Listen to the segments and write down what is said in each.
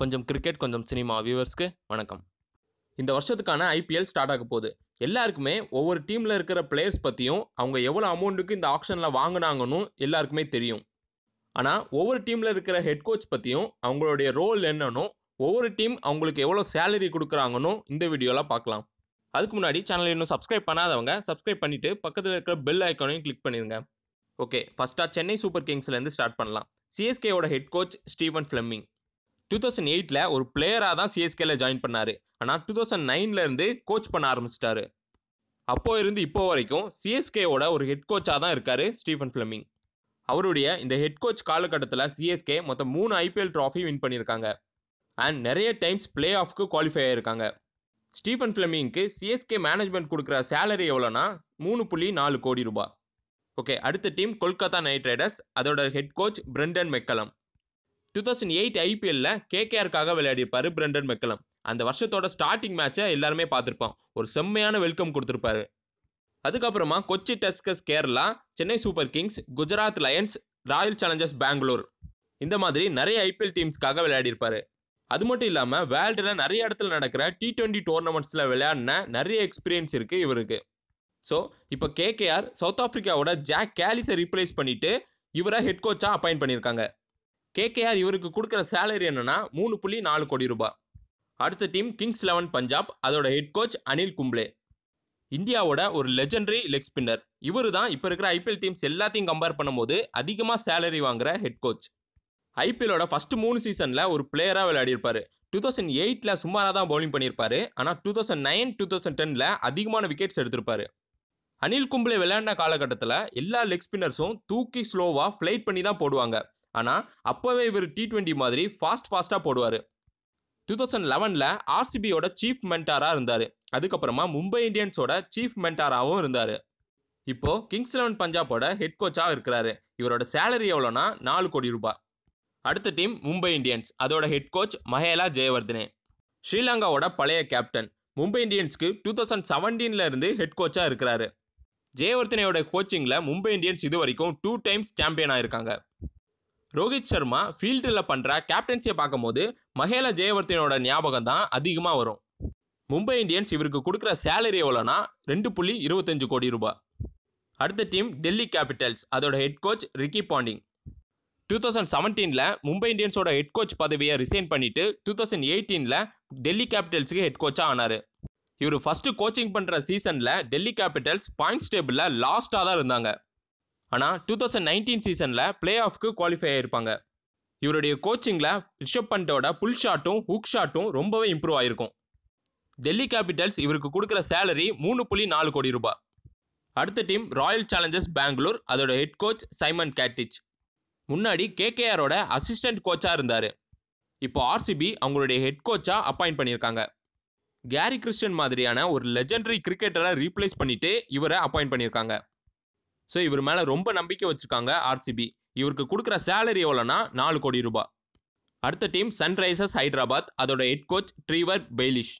கொஞ்சம் கிரிக்கெட் கொஞ்சம் சினிமா வியூவர்ஸ்க்கு வணக்கம் இந்த வருஷத்துக்கான ஐபிஎல் ஸ்டார்ட் ஆக போகுது எல்லாருக்குமே ஒவ்வொரு டீமில் இருக்கிற பிளேயர்ஸ் பற்றியும் அவங்க எவ்வளோ அமௌண்ட்டுக்கு இந்த ஆப்ஷனில் வாங்கினாங்கன்னு எல்லாருக்குமே தெரியும் ஆனால் ஒவ்வொரு டீமில் இருக்கிற ஹெட் கோச் பற்றியும் அவங்களுடைய ரோல் என்னன்னு ஒவ்வொரு டீம் அவங்களுக்கு எவ்வளோ சேலரி கொடுக்குறாங்கன்னு இந்த வீடியோவில் பார்க்கலாம் அதுக்கு முன்னாடி சேனல் இன்னும் சப்ஸ்கிரைப் பண்ணாதவங்க சப்ஸ்கிரைப் பண்ணிவிட்டு பக்கத்தில் இருக்கிற பெல் ஐக்கானையும் கிளிக் பண்ணிடுங்க ஓகே ஃபஸ்ட்டாக சென்னை சூப்பர் கிங்ஸ்லேருந்து ஸ்டார்ட் பண்ணலாம் சிஎஸ்கேயோட head coach Stephen Fleming two thousand எயிட்டில் ஒரு பிளேயராக தான் சிஎஸ்கேல ஜாயின் பண்ணார் ஆனால் டூ தௌசண்ட் நைன்லேருந்து கோச் பண்ண ஆரம்பிச்சிட்டாரு அப்போ இருந்து இப்போ வரைக்கும் சிஎஸ்கேவோட ஒரு ஹெட் கோச்சாக தான் இருக்கார் ஸ்டீஃபன் ஃபிளமிங் அவருடைய இந்த ஹெட் கோச் காலகட்டத்தில் சிஎஸ்கே மொத்தம் மூணு ஐபிஎல் ட்ராஃபி வின் பண்ணியிருக்காங்க அண்ட் நிறைய டைம்ஸ் பிளே ஆஃப்க்கு குவாலிஃபை ஆகியிருக்காங்க ஸ்டீஃபன் ஃபிளமிங்க்கு சிஎஸ்கே மேனேஜ்மெண்ட் கொடுக்குற சேலரி எவ்வளோனா மூணு புள்ளி நாலு கோடி ரூபாய் ஓகே அடுத்த டீம் கொல்கத்தா நைட் ரைடர்ஸ் அதோட head coach Brendon McCullum two thousand eight ஐபிஎல்ல கேகேஆருக்காக விளையாடியிருப்பாரு பிரண்டன் மெக்கலம் அந்த வருஷத்தோட ஸ்டார்டிங் மேட்சை எல்லாருமே பார்த்துருப்பான் ஒரு செம்மையான வெல்கம் கொடுத்துருப்பாரு அதுக்கப்புறமா Kochi Tuskers Kerala Chennai Super Kings Gujarat Lions Royal Challengers Bangalore இந்த மாதிரி நிறைய ஐபிஎல் டீம்ஸ்க்காக விளையாடிருப்பாரு அது மட்டும் இல்லாமல் வேர்ல்டில் நிறைய இடத்துல நடக்கிற டி ட்வெண்ட்டி டோர்னமெண்ட்ஸில் விளையாடின நிறைய எக்ஸ்பீரியன்ஸ் இருக்குது இவருக்கு ஸோ இப்போ கேகேஆர் சவுத் ஆஃப்ரிக்காவோட ஜாக் கேலிஸை ரீப்ளேஸ் பண்ணிட்டு இவரை ஹெட் கோச்சாக அப்பாயிண்ட் பண்ணியிருக்காங்க கேகேஆர் இவருக்கு கொடுக்குற சேலரி என்னன்னா மூணு புள்ளி நாலு கோடி ரூபாய் அடுத்த டீம் கிங்ஸ் லெவன் பஞ்சாப் அதோட ஹெட் கோச் அனில் கும்ப்ளே இந்தியாவோட ஒரு லெஜெண்டரி லெக் ஸ்பின்னர் இவரு தான் இப்போ இருக்கிற ஐபிஎல் டீம்ஸ் எல்லாத்தையும் கம்பேர் பண்ணும்போது அதிகமாக சேலரி வாங்குற ஹெட் கோச் ஐபிஎலோட ஃபர்ஸ்ட் மூணு சீசனில் ஒரு பிளேயராக விளையாடிருப்பாரு டூ தௌசண்ட் எயிட்டில் சுமாராக தான் பவுலிங் பண்ணியிருப்பாரு ஆனால் two thousand nine two thousand டெனில் அதிகமான விக்கெட்ஸ் எடுத்திருப்பாரு அனில் கும்ப்ளே விளையாண்ட காலகட்டத்தில் எல்லா லெக் ஸ்பின்னர்ஸும் தூக்கி ஸ்லோவாக ஃப்ளைட் பண்ணி தான் போடுவாங்க ஆனால் அப்போவே இவர் டி ட்வெண்ட்டி மாதிரி ஃபாஸ்ட் ஃபாஸ்ட்டாக போடுவார் டூ தௌசண்ட் லெவனில் ஆர்சிபியோட சீஃப் மென்டாராக இருந்தார் அதுக்கப்புறமா மும்பை இந்தியன்ஸோட சீஃப் மென்டாராகவும் இருந்தார் இப்போ கிங்ஸ் லெவன் பஞ்சாபோட ஹெட் கோச்சாக இருக்கிறாரு இவரோட சேலரி எவ்வளோனா நாலு கோடி ரூபாய் அடுத்த டீம் மும்பை இந்தியன்ஸ் அதோட ஹெட் கோச் மஹேலா ஜெயவர்தனே ஸ்ரீலங்காவோட பழைய கேப்டன் மும்பை இந்தியன்ஸ்க்கு டூ தௌசண்ட் செவன்டீன்ல இருந்து ஹெட் கோச்சாக இருக்கிறாரு ஜெயவர்தனையோட கோச்சிங்கில் மும்பை இந்தியன்ஸ் இது வரைக்கும் டூ டைம்ஸ் சாம்பியன் ஆயிருக்காங்க ரோஹித் சர்மா ஃபீல்டில் பண்ணுற கேப்டன்சியை பார்க்கும்போது மகேல ஜெயவர்த்தனோட ஞாபகம் தான் அதிகமாக வரும் மும்பை இந்தியன்ஸ் இவருக்கு கொடுக்குற சேலரி எவ்வளோனா ரெண்டு புள்ளி இருபத்தஞ்சு கோடி ரூபாய் அடுத்த டீம் டெல்லி கேபிட்டல்ஸ் அதோட head coach Ricky Ponting two thousand செவன்டீனில் மும்பை இந்தியன்ஸோட ஹெட் கோச் பதவியை ரிசைன் பண்ணிட்டு டூ தௌசண்ட் எயிட்டீனில் டெல்லி கேபிட்டல்ஸுக்கு ஹெட் கோச்சாக ஆனார் இவர் ஃபஸ்ட்டு கோச்சிங் பண்ணுற சீசனில் டெல்லி கேபிட்டல்ஸ் பாயிண்ட்ஸ் டேபிளில் லாஸ்ட்டாக தான் இருந்தாங்க ஆனால் டூ தௌசண்ட் நைன்டீன் சீசனில் பிளே ஆஃப்க்கு குவாலிஃபை ஆயிருப்பாங்க இவருடைய கோச்சிங்கில் ரிஷப் பண்டோட புல் ஷாட்டும் ஹுக் ஷாட்டும் ரொம்பவே இம்ப்ரூவ் ஆயிருக்கும் டெல்லி கேபிட்டல்ஸ் இவருக்கு கொடுக்குற சேலரி மூணு புள்ளி நாலு கோடி ரூபாய் அடுத்த டீம் ராயல் சேலஞ்சர்ஸ் பெங்களூர் அதோட ஹெட் கோச் சைமன் கேட்டிச் முன்னாடி கேகேஆரோட அசிஸ்டன்ட் கோச்சாக இருந்தார் இப்போ ஆர்சிபி அவங்களுடைய ஹெட் கோச்சாக அப்பாயிண்ட் பண்ணியிருக்காங்க கேரி கிறிஸ்டன் மாதிரியான ஒரு லெஜண்டரி கிரிக்கெட்டரை ரீப்ளேஸ் பண்ணிவிட்டு இவரை அப்பாயிண்ட் பண்ணியிருக்காங்க ஸோ இவர் மேலே ரொம்ப நம்பிக்கை வச்சுருக்காங்க ஆர்சிபி இவருக்கு கொடுக்குற சேலரி எவ்வளோனா நாலு கோடி ரூபாய் அடுத்த டீம் சன்ரைசர்ஸ் ஹைதராபாத் அதோட ஹெட் கோச் ட்ரீவர் பெய்லிஷ்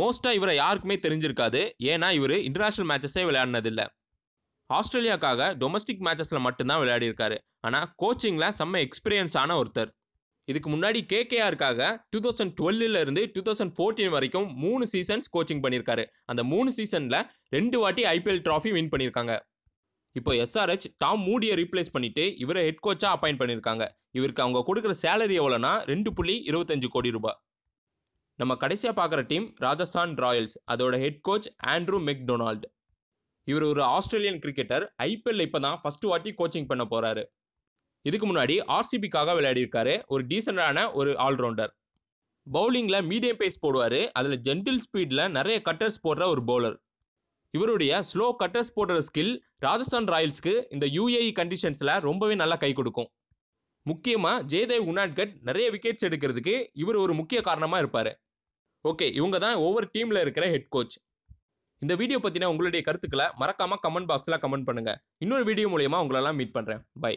மோஸ்ட்டாக இவரை யாருக்குமே தெரிஞ்சிருக்காது ஏன்னா இவர் இன்டர்நேஷ்னல் மேட்சஸே விளையாடினதில்லை ஆஸ்திரேலியாக்காக டொமஸ்டிக் மேட்சஸில் மட்டும்தான் விளையாடிருக்காரு ஆனால் கோச்சிங்கில் செம்ம எக்ஸ்பீரியன்ஸான ஒருத்தர் இதுக்கு முன்னாடி கேகேஆருக்காக டூ தௌசண்ட் டுவெல்லில் இருந்து டூ தௌசண்ட் ஃபோர்டீன் வரைக்கும் மூணு சீசன்ஸ் கோச்சிங் பண்ணியிருக்காரு அந்த மூணு சீசனில் ரெண்டு வாட்டி ஐபிஎல் ட்ராஃபி வின் பண்ணியிருக்காங்க இப்போ எஸ்ஆர்ஹெச் டாம் மூடியை ரீப்ளேஸ் பண்ணிட்டு இவரை ஹெட் கோச்சா அப்பாயிண்ட் பண்ணியிருக்காங்க இவருக்கு அவங்க கொடுக்குற சேலரி எவ்வளோனா ரெண்டு புள்ளி இருபத்தஞ்சு கோடி ரூபாய் நம்ம கடைசியாக பார்க்குற டீம் ராஜஸ்தான் ராயல்ஸ் அதோட ஹெட் கோச் ஆண்ட்ரூ மெக்டொனால்டு இவர் ஒரு ஆஸ்திரேலியன் கிரிக்கெட்டர் ஐபிஎல் இப்போ தான் ஃபர்ஸ்ட் வாட்டி கோச்சிங் பண்ண போகிறாரு இதுக்கு முன்னாடி ஆர்சிபிக்காக விளையாடியிருக்காரு ஒரு டீசெண்டான ஒரு ஆல்ரவுண்டர் பவுலிங்கில் மீடியம் பேஸ் போடுவார் அதில் ஜென்டில் ஸ்பீடில் நிறைய கட்டர்ஸ் போடுற ஒரு பவுலர் இவருடைய ஸ்லோ கட்டர்ஸ் போடுற ஸ்கில் ராஜஸ்தான் ராயல்ஸ்க்கு இந்த யூஏஇ கண்டிஷன்ஸில் e ரொம்பவே நல்லா கை கொடுக்கும் முக்கியமாக ஜெயதேவ் உனாட்கட் நிறைய விக்கெட்ஸ் எடுக்கிறதுக்கு இவர் ஒரு முக்கிய காரணமாக இருப்பார் ஓகே இவங்க தான் ஒவ்வொரு டீமில் இருக்கிற ஹெட் கோச் இந்த வீடியோ பற்றின உங்களுடைய கருத்துக்களை மறக்காமல் கமெண்ட் பாக்ஸில் கமெண்ட் பண்ணுங்கள் இன்னொரு வீடியோ மூலயமா உங்களெல்லாம் மீட் பண்ணுறேன் பை